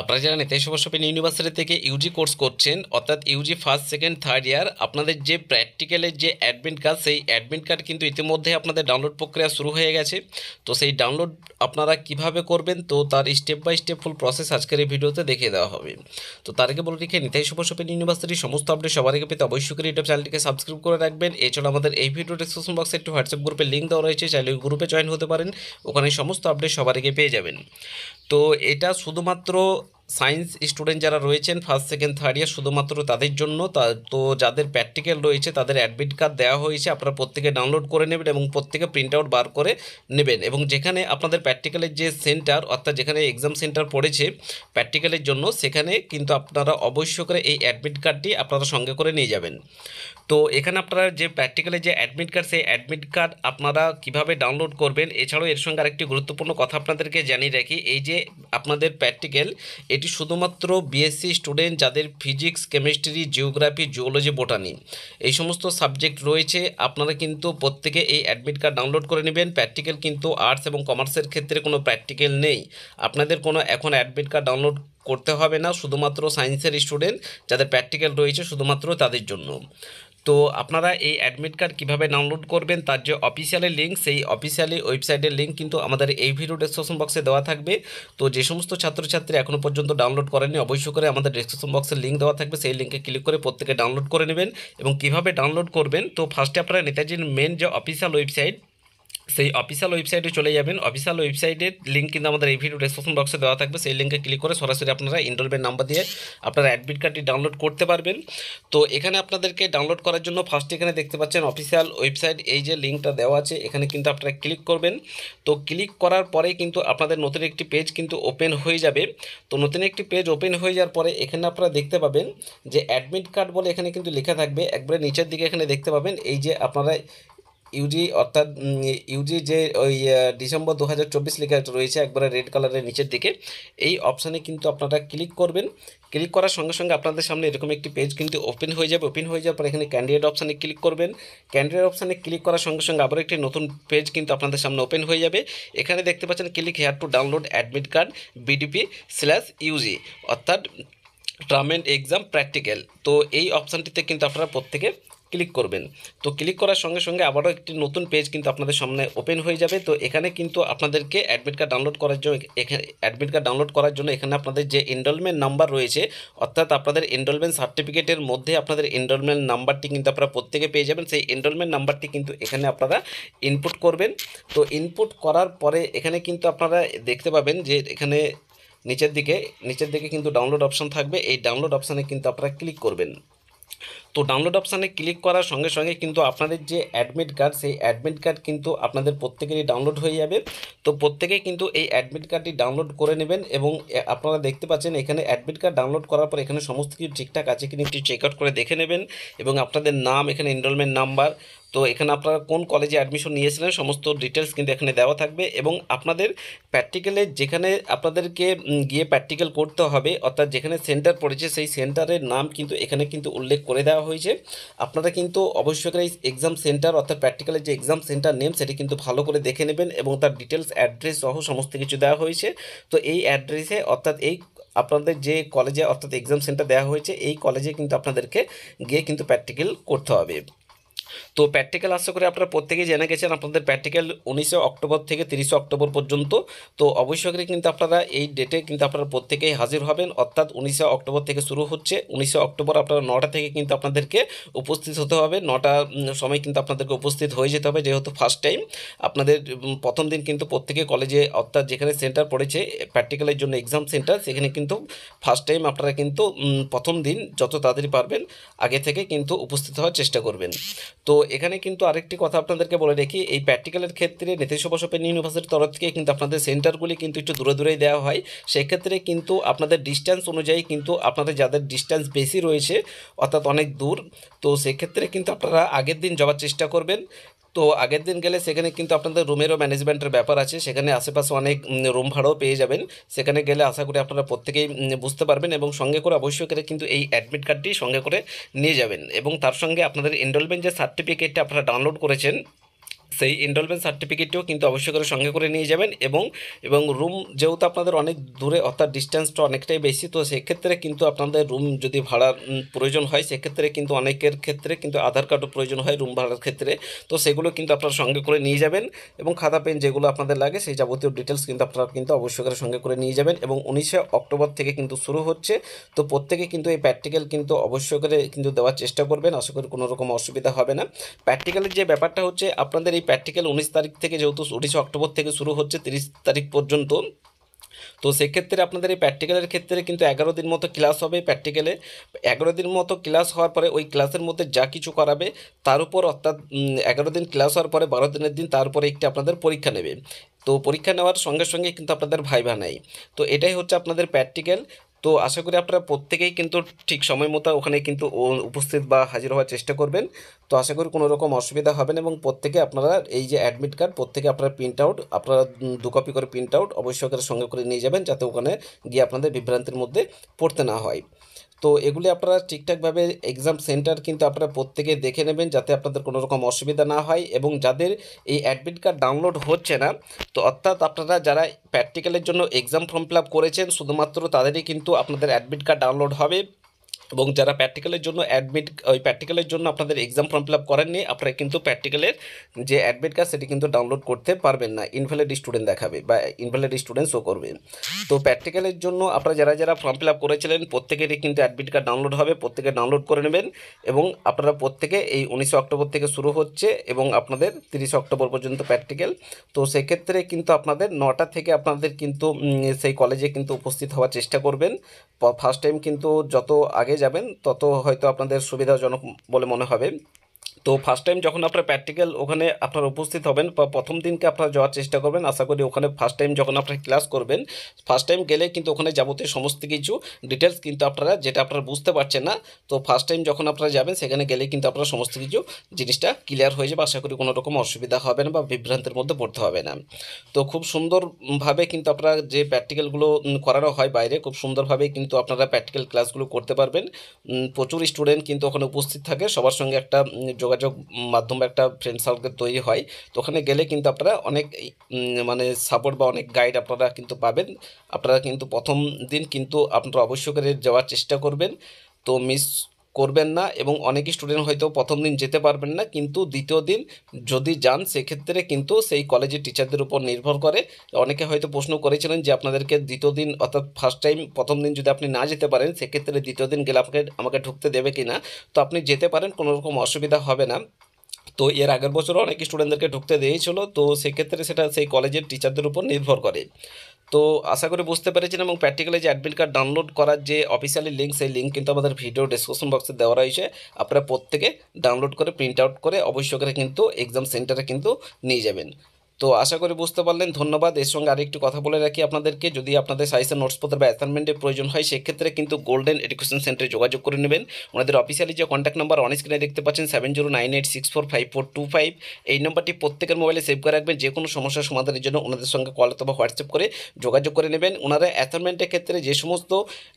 আপনারা যারা নেতাই সুভাষ ইউনিভার্সিটি থেকে ইউজি কোর্স করছেন অর্থাৎ UG first second third year আপনাদের যে প্র্যাকটিক্যালের যে অ্যাডমিট কার্ড সেই অ্যাডমিট কার্ড কিন্তু ইতিমধ্যে আপনাদের ডাউনলোড প্রক্রিয়া শুরু হয়ে গেছে তো সেই ডাউনলোড আপনারা কিভাবে করবেন তো তার step by step full process আজকের এই ভিডিওতে দেখিয়ে দেওয়া হবে তো তার আগে বলে রেখে নিতাই সুভাষ ইউনিভার্সিটির সমস্ত আপডেট সবার আগে পেতে অবশ্যই করে ইউটিউব চ্যানেলটিকে সাবস্ক্রাইব করে রাখবেন এছাড়া আমাদের এই ভিডিও ডিসক্রিপশন বক্সে একটু হোয়াটসঅ্যাপ গ্রুপে লিঙ্ক দেওয়া রয়েছে চাইলে গ্রুপে জয়েন হতে পারেন ওখানে সমস্ত আপডেট সবার আগে পেয়ে যাবেন তো এটা শুধুমাত্র সায়েন্স স্টুডেন্ট যারা রয়েছেন ফার্স্ট সেকেন্ড থার্ড ইয়ার শুধুমাত্র তাদের জন্য তো যাদের প্র্যাকটিক্যাল রয়েছে তাদের অ্যাডমিট কার্ড দেওয়া হয়েছে আপনারা প্রত্যেকে ডাউনলোড করে নেবেন এবং প্রত্যেকে প্রিন্ট আউট বার করে নেবেন এবং যেখানে আপনাদের প্র্যাকটিক্যালের যে সেন্টার অর্থাৎ যেখানে এক্সাম সেন্টার পড়েছে প্র্যাকটিক্যালের জন্য সেখানে কিন্তু আপনারা অবশ্য করে এই অ্যাডমিট কার্ডটি আপনারা সঙ্গে করে নিয়ে যাবেন তো এখানে আপনারা যে প্র্যাকটিক্যালের যে অ্যাডমিট কার্ড সেই অ্যাডমিট কার্ড আপনারা কিভাবে ডাউনলোড করবেন এছাড়াও এর সঙ্গে আরেকটি গুরুত্বপূর্ণ কথা আপনাদেরকে জানিয়ে রাখি এই যে আপনাদের প্র্যাকটিক্যাল এটি শুধুমাত্র বিএসসি স্টুডেন্ট যাদের physics chemistry geography geology botany এই সমস্ত সাবজেক্ট রয়েছে আপনারা কিন্তু প্রত্যেকে এই অ্যাডমিট কার্ড ডাউনলোড করে নেবেন প্র্যাকটিক্যাল কিন্তু আর্টস এবং কমার্সের ক্ষেত্রে কোনো প্র্যাকটিক্যাল নেই আপনাদের কোনো এখন অ্যাডমিট কার্ড ডাউনলোড করতে হবে না শুধুমাত্র সায়েন্সের স্টুডেন্ট যাদের প্র্যাকটিক্যাল রয়েছে শুধুমাত্র তাদের জন্য তো আপনারা এই অ্যাডমিট কার্ড কীভাবে ডাউনলোড করবেন তার যে অফিসিয়ালি লিঙ্ক সেই অফিসিয়ালি ওয়েবসাইটের লিঙ্ক কিন্তু আমাদের এই ভিডিও ডিসক্রিপশন বক্সে দেওয়া থাকবে তো যে সমস্ত ছাত্রছাত্রী এখনও পর্যন্ত ডাউনলোড করেনি অবশ্যই করে আমাদের ডিসক্রিপশন বক্সে লিঙ্ক দেওয়া থাকবে সেই লিঙ্কে ক্লিক করে প্রত্যেকে ডাউনলোড করে নেবেন এবং কীভাবে ডাউনলোড করবেন তো ফার্স্টে আপনারা নেতাজির মেন যে অফিসিয়াল ওয়েবসাইট সেই অফিসিয়াল ওয়েবসাইটে চলে যাবেন অফিসিয়াল ওয়েবসাইটের লিঙ্ক কিন্তু আমাদের এই ভিডিও ডিসক্রিপশন বক্সে দেওয়া থাকবে সেই লিঙ্কে ক্লিক করে সরাসরি আপনারা এনরোলমেন্ট নাম্বার দিয়ে আপনারা অ্যাডমিট কার্ডটি ডাউনলোড করতে পারবেন তো এখানে আপনাদেরকে ডাউনলোড করার জন্য ফার্স্ট এখানে দেখতে পাচ্ছেন অফিসিয়াল ওয়েবসাইট এই যে লিঙ্কটা দেওয়া আছে এখানে কিন্তু আপনারা ক্লিক করবেন তো ক্লিক করার পরে কিন্তু আপনাদের নতুন একটি পেজ কিন্তু ওপেন হয়ে যাবে তো নতুন একটি পেজ ওপেন হয়ে যাওয়ার পরে এখানে আপনারা দেখতে পাবেন যে অ্যাডমিট কার্ড বলে এখানে কিন্তু লেখা থাকবে একবারে নিচের দিকে এখানে দেখতে পাবেন এই যে আপনারা ইউজি অর্থাৎ ইউজি যে ওই ডিসেম্বর দু হাজার চব্বিশ লেখা রয়েছে একবারে রেড কালারের নিচের দিকে এই অপশানে কিন্তু আপনারা ক্লিক করবেন ক্লিক করার সঙ্গে সঙ্গে আপনাদের সামনে এরকম একটি পেজ কিন্তু ওপেন হয়ে যাবে ওপেন হয়ে যাওয়ার পর এখানে ক্যান্ডিডেট অপশানে ক্লিক করবেন ক্যান্ডিডেট অপশানে ক্লিক করার সঙ্গে সঙ্গে আবার একটি নতুন পেজ কিন্তু আপনাদের সামনে ওপেন হয়ে যাবে এখানে দেখতে পাচ্ছেন click here to download admit card BDP slash UG অর্থাৎ টার্ম অ্যান্ড এক্সাম প্র্যাকটিক্যাল তো এই অপশানটিতে কিন্তু আপনারা প্রত্যেকে ক্লিক করবেন তো ক্লিক করার সঙ্গে সঙ্গে আবারও একটি নতুন পেজ কিন্তু আপনাদের সামনে ওপেন হয়ে যাবে তো এখানে কিন্তু আপনাদেরকে অ্যাডমিট কার্ড ডাউনলোড করার জন্য এখানে অ্যাডমিট কার্ড ডাউনলোড করার জন্য এখানে আপনাদের যে এনরোলমেন্ট নাম্বার রয়েছে অর্থাৎ আপনাদের এনরোলমেন্ট সার্টিফিকেটের মধ্যে আপনাদের এনরোলমেন্ট নাম্বারটি কিন্তু আপনারা প্রত্যেকে পেয়ে যাবেন সেই এনরোলমেন্ট নাম্বারটি কিন্তু এখানে আপনারা ইনপুট করবেন তো ইনপুট করার পরে এখানে কিন্তু আপনারা দেখতে পাবেন যে এখানে নিচের দিকে নিচের দিকে কিন্তু ডাউনলোড অপশান থাকবে এই ডাউনলোড অপশানে কিন্তু আপনারা ক্লিক করবেন তো ডাউনলোড অপশানে ক্লিক করার সঙ্গে সঙ্গে কিন্তু আপনাদের যে অ্যাডমিট কার্ড সেই অ্যাডমিট কার্ড কিন্তু আপনাদের প্রত্যেকেরই ডাউনলোড হয়ে যাবে তো প্রত্যেকে কিন্তু এই অ্যাডমিট কার্ডটি ডাউনলোড করে নেবেন এবং আপনারা দেখতে পাচ্ছেন এখানে অ্যাডমিট কার্ড ডাউনলোড করার পর এখানে সমস্ত কিছু ঠিকঠাক আছে কিনা একটু চেক আউট করে দেখে নেবেন এবং আপনাদের নাম এখানে এনরোলমেন্ট নাম্বার তো এখানে আপনারা কোন কলেজে অ্যাডমিশন নিয়েছিলেন সমস্ত ডিটেলস কিন্তু এখানে দেওয়া থাকবে এবং আপনাদের প্র্যাকটিক্যালে যেখানে আপনাদেরকে গিয়ে প্র্যাকটিক্যাল করতে হবে অর্থাৎ যেখানে সেন্টার পড়েছে সেই সেন্টারের নাম কিন্তু এখানে কিন্তু উল্লেখ করে দেওয়া হয়েছে আপনারা কিন্তু অবশ্যই এই এক্সাম সেন্টার অর্থাৎ প্র্যাকটিক্যালের যে এক্সাম সেন্টার নেম সেটি কিন্তু ভালো করে দেখে নেবেন এবং তার ডিটেলস অ্যাড্রেস সহ সমস্ত কিছু দেওয়া হয়েছে তো এই অ্যাড্রেসে অর্থাৎ এই আপনাদের যে কলেজে অর্থাৎ এক্সাম সেন্টার দেওয়া হয়েছে এই কলেজে কিন্তু আপনাদেরকে গিয়ে কিন্তু প্র্যাকটিক্যাল করতে হবে তো প্র্যাকটিক্যাল আশা করে আপনারা প্রত্যেকেই জেনে গেছেন আপনাদের প্র্যাকটিক্যাল উনিশে অক্টোবর থেকে তিরিশে অক্টোবর পর্যন্ত তো অবশ্যই কিন্তু আপনারা এই ডেটে কিন্তু আপনারা প্রত্যেকেই হাজির হবেন অর্থাৎ উনিশে অক্টোবর থেকে শুরু হচ্ছে উনিশে অক্টোবর আপনারা নটা থেকে কিন্তু আপনাদেরকে উপস্থিত হতে হবে নটা সময় কিন্তু আপনাদেরকে উপস্থিত হয়ে যেতে হবে যেহেতু ফার্স্ট টাইম আপনাদের প্রথম দিন কিন্তু প্রত্যেকে কলেজে অর্থাৎ যেখানে সেন্টার পড়েছে প্র্যাকটিক্যালের জন্য এক্সাম সেন্টার সেখানে কিন্তু ফার্স্ট টাইম আপনারা কিন্তু প্রথম দিন যত তাড়াতাড়ি পারবেন আগে থেকে কিন্তু উপস্থিত হওয়ার চেষ্টা করবেন তো এখানে কিন্তু আরেকটি কথা আপনাদেরকে বলে রেখি এই প্র্যাকটিক্যালের ক্ষেত্রে নীতিশ উপাস ইউনিভার্সিটির তরফ থেকে কিন্তু আপনাদের সেন্টারগুলি কিন্তু একটু দূরে দূরে দেওয়া হয় সেক্ষেত্রে কিন্তু আপনাদের ডিস্ট্যান্স অনুযায়ী কিন্তু আপনাদের যাদের ডিস্ট্যান্স বেশি রয়েছে অর্থাৎ অনেক দূর তো সেক্ষেত্রে কিন্তু আপনারা আগের দিন যাওয়ার চেষ্টা করবেন তো আগের দিন গেলে সেখানে কিন্তু আপনাদের রুমেরও ম্যানেজমেন্টের ব্যাপার আছে সেখানে আশেপাশে অনেক রুম ভাড়াও পেয়ে যাবেন সেখানে গেলে আশা করি আপনারা প্রত্যেকেই বুঝতে পারবেন এবং সঙ্গে করে অবশ্যই করে কিন্তু এই অ্যাডমিট কার্ডটি সঙ্গে করে নিয়ে যাবেন এবং তার সঙ্গে আপনাদের এনরোলমেন্ট যে সার্টিফিকেটটা আপনারা ডাউনলোড করেছেন সেই এনরোলমেন্ট সার্টিফিকেটটিও কিন্তু অবশ্যই করে সঙ্গে করে নিয়ে যাবেন এবং এবং রুম যেহেতু আপনাদের অনেক দূরে অর্থাৎ ডিস্টেন্সটা অনেকটাই বেশি তো সেক্ষেত্রে কিন্তু আপনাদের রুম যদি ভাড়ার প্রয়োজন হয় সেক্ষেত্রে কিন্তু অনেকের ক্ষেত্রে কিন্তু আধার কার্ডও প্রয়োজন হয় রুম ভাড়ার ক্ষেত্রে তো সেগুলো কিন্তু আপনারা সঙ্গে করে নিয়ে যাবেন এবং খাতা পেন যেগুলো আপনাদের লাগে সেই যাবতীয় ডিটেলস কিন্তু আপনারা কিন্তু অবশ্যই করে সঙ্গে করে নিয়ে যাবেন এবং উনিশে অক্টোবর থেকে কিন্তু শুরু হচ্ছে তো প্রত্যেকে কিন্তু এই প্র্যাকটিক্যাল কিন্তু অবশ্যই করে কিন্তু দেওয়ার চেষ্টা করবেন আশা করি কোনো রকম অসুবিধা হবে না প্র্যাকটিক্যালের যে ব্যাপারটা হচ্ছে আপনাদের এই প্র্যাকটিক্যাল উনিশ তারিখ থেকে যেহেতু উনিশে অক্টোবর থেকে শুরু হচ্ছে তিরিশ তারিখ পর্যন্ত তো সেক্ষেত্রে আপনাদের এই প্র্যাকটিক্যালের ক্ষেত্রে কিন্তু এগারো দিন মতো ক্লাস হবে প্র্যাকটিক্যালে এগারো দিন মতো ক্লাস হওয়ার পরে ওই ক্লাসের মধ্যে যা কিছু করাবে তার উপর অর্থাৎ এগারো দিন ক্লাস হওয়ার পরে বারো দিনের দিন তার উপরে একটি আপনাদের পরীক্ষা নেবে তো পরীক্ষা নেওয়ার সঙ্গে সঙ্গে কিন্তু আপনাদের ভাইভা নেই তো এটাই হচ্ছে আপনাদের প্র্যাকটিক্যাল তো আশা করি আপনারা প্রত্যেকেই কিন্তু ঠিক সময় মতো ওখানে কিন্তু উপস্থিত বা হাজির হওয়ার চেষ্টা করবেন তো আশা করি কোনো রকম অসুবিধা হবে না এবং প্রত্যেকে আপনারা এই যে অ্যাডমিট কার্ড প্রত্যেকে আপনারা প্রিন্ট আউট আপনারা দু কপি করে প্রিন্ট আউট অবশ্যই সঙ্গে করে নিয়ে যাবেন যাতে ওখানে গিয়ে আপনাদের বিভ্রান্তির মধ্যে পড়তে না হয় তো এগুলি আপনারা ঠিকঠাকভাবে এক্সাম সেন্টার কিন্তু আপনারা প্রত্যেকে দেখে নেবেন যাতে আপনাদের কোনো রকম অসুবিধা না হয় এবং যাদের এই অ্যাডমিট কার্ড ডাউনলোড হচ্ছে না তো অর্থাৎ আপনারা যারা প্র্যাকটিক্যালের জন্য এক্সাম ফর্ম ফিল করেছেন শুধুমাত্র তাদেরই কিন্তু আপনাদের অ্যাডমিট কার্ড ডাউনলোড হবে এবং যারা প্র্যাকটিক্যালের জন্য অ্যাডমিট ওই প্র্যাকটিক্যালের জন্য আপনাদের এক্সাম ফর্ম ফিল আপ করেননি আপনারা কিন্তু প্র্যাকটিক্যালের যে অ্যাডমিট কার্ড সেটি কিন্তু ডাউনলোড করতে পারবেন না ইনভ্যালিড স্টুডেন্ট দেখাবে বা ইনভ্যালিড স্টুডেন্ট শো করবে তো প্র্যাকটিক্যালের জন্য আপনারা যারা যারা ফর্ম ফিল আপ করেছিলেন প্রত্যেকেরই কিন্তু অ্যাডমিট কার্ড ডাউনলোড হবে প্রত্যেকে ডাউনলোড করে নেবেন এবং আপনারা প্রত্যেকে এই উনিশে অক্টোবর থেকে শুরু হচ্ছে এবং আপনাদের তিরিশে অক্টোবর পর্যন্ত প্র্যাকটিক্যাল তো সেক্ষেত্রে কিন্তু আপনাদের নটা থেকে আপনাদের কিন্তু সেই কলেজে কিন্তু উপস্থিত হওয়ার চেষ্টা করবেন ফার্স্ট টাইম কিন্তু যত আগে যাবেন তত হয়তো আপনাদের সুবিধাজনক বলে মনে হবে তো ফার্স্ট টাইম যখন আপনার প্র্যাকটিক্যাল ওখানে আপনার উপস্থিত হবেন বা প্রথম দিনকে আপনারা যাওয়ার চেষ্টা করবেন আশা করি ওখানে ফার্স্ট টাইম যখন আপনারা ক্লাস করবেন ফার্স্ট টাইম গেলে কিন্তু ওখানে যাবতীয় সমস্ত কিছু ডিটেলস কিন্তু আপনারা যেটা আপনারা বুঝতে পারছেন না তো ফার্স্ট টাইম যখন আপনারা যাবেন সেখানে গেলে কিন্তু আপনারা সমস্ত কিছু জিনিসটা ক্লিয়ার হয়ে যাবে আশা করি কোনো রকম অসুবিধা হবে না বা বিভ্রান্তের মধ্যে পড়তে হবে না তো খুব সুন্দরভাবে কিন্তু আপনারা যে প্র্যাকটিক্যালগুলো করানো হয় বাইরে খুব সুন্দরভাবে কিন্তু আপনারা প্র্যাকটিক্যাল ক্লাসগুলো করতে পারবেন প্রচুর স্টুডেন্ট কিন্তু ওখানে উপস্থিত থাকে সবার সঙ্গে একটা যোগাযোগ যোগাযোগ মাধ্যমে একটা ফ্রেন্ড সার্কেল তৈরি হয় তো ওখানে গেলে কিন্তু আপনারা অনেক মানে সাপোর্ট বা অনেক গাইড আপনারা কিন্তু পাবেন আপনারা কিন্তু প্রথম দিন কিন্তু আপনারা অবশ্যই করে যাওয়ার চেষ্টা করবেন তো মিস করবেন না এবং অনেক স্টুডেন্ট হয়তো প্রথম দিন যেতে পারবেন না কিন্তু দ্বিতীয় দিন যদি যান সেক্ষেত্রে কিন্তু সেই কলেজের টিচারদের উপর নির্ভর করে অনেকে হয়তো প্রশ্ন করেছিলেন যে আপনাদেরকে দ্বিতীয় দিন অর্থাৎ ফার্স্ট টাইম প্রথম দিন যদি আপনি না যেতে পারেন সেক্ষেত্রে দ্বিতীয় দিন গেলে আপনাকে আমাকে ঢুকতে দেবে কি না তো আপনি যেতে পারেন কোনো রকম অসুবিধা হবে না তো এর আগের বছরও অনেক স্টুডেন্টদেরকে ঢুকতে দিয়েছিল তো সেক্ষেত্রে সেটা সেই কলেজের টিচারদের উপর নির্ভর করে তো আশা করি বুঝতে পেরেছেন এবং প্র্যাকটিক্যালি যে অ্যাডমিট কার্ড ডাউনলোড করার যে অফিসিয়ালি লিঙ্ক সেই লিঙ্ক কিন্তু আমাদের ভিডিও ডিসক্রিপশন বক্সে দেওয়া রয়েছে আপনারা প্রত্যেকে ডাউনলোড করে প্রিন্ট আউট করে অবশ্যই করে কিন্তু এক্সাম সেন্টারে কিন্তু নিয়ে যাবেন তো আশা করি বুঝতে পারলেন ধন্যবাদ এর সঙ্গে আরেকটু কথা বলে রাখি আপনাদেরকে যদি আপনাদের সাইসের নোটসপত্র বা অ্যাসাইনমেন্টের প্রয়োজন হয় সেক্ষেত্রে কিন্তু গোল্ডেন এডুকেশন সেন্টারে যোগাযোগ করে নেবেন ওনাদের অফিসিয়ালি যে কন্ট্যাক্ট নাম্বার অন স্ক্রিনে দেখতে পাচ্ছেন seven zero nine eight six four five four two five এই নাম্বারটি প্রত্যেকের মোবাইলে সেভ করে রাখবেন যে কোনো সমস্যার সমাধানের জন্য ওনাদের সঙ্গে কল অথবা হোয়াটসঅ্যাপ করে যোগাযোগ করে নেবেন ওনারা অ্যাসাইনমেন্টের ক্ষেত্রে যে সমস্ত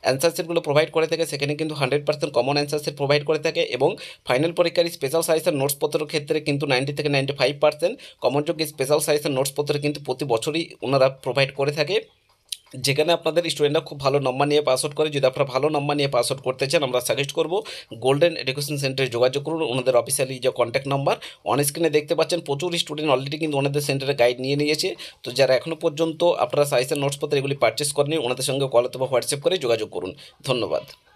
অ্যান্সার সেটগুলো প্রোভাইড করে থাকে সেখানে কিন্তু hundred percent common answer set provide করে থাকে এবং ফাইনাল পরীক্ষার স্পেশাল সাইসের নোটসপত্রের ক্ষেত্রে কিন্তু নাইনটি থেকে নাইনটি ফাইভ পার্সেন্ট কমনযোগ্য স্পেশাল সাইজের নোটসপত্র কিন্তু প্রতি বছরই ওনারা প্রোভাইড করে থাকে যেখানে আপনাদের স্টুডেন্টরা খুব ভালো নম্বর নিয়ে পাস আউট করে যদি আপনারা ভালো নম্বর নিয়ে পাস আউট করতে চান আমরা সাজেস্ট করব গোল্ডেন এডুকেশন সেন্টারে যোগাযোগ করুন ওনাদের অফিসিয়ালি যে কন্ট্যাক্ট নাম্বার অন স্ক্রিনে দেখতে পাচ্ছেন প্রচুর স্টুডেন্ট অলরেডি কিন্তু ওনাদের সেন্টারে গাইড নিয়ে নিয়েছে তো যারা এখনও পর্যন্ত আপনারা সাইসের নোটসপত্র এগুলি পারচেস করেনি ওনাদের সঙ্গে কল অথবা হোয়াটসঅ্যাপ করে যোগাযোগ করুন ধন্যবাদ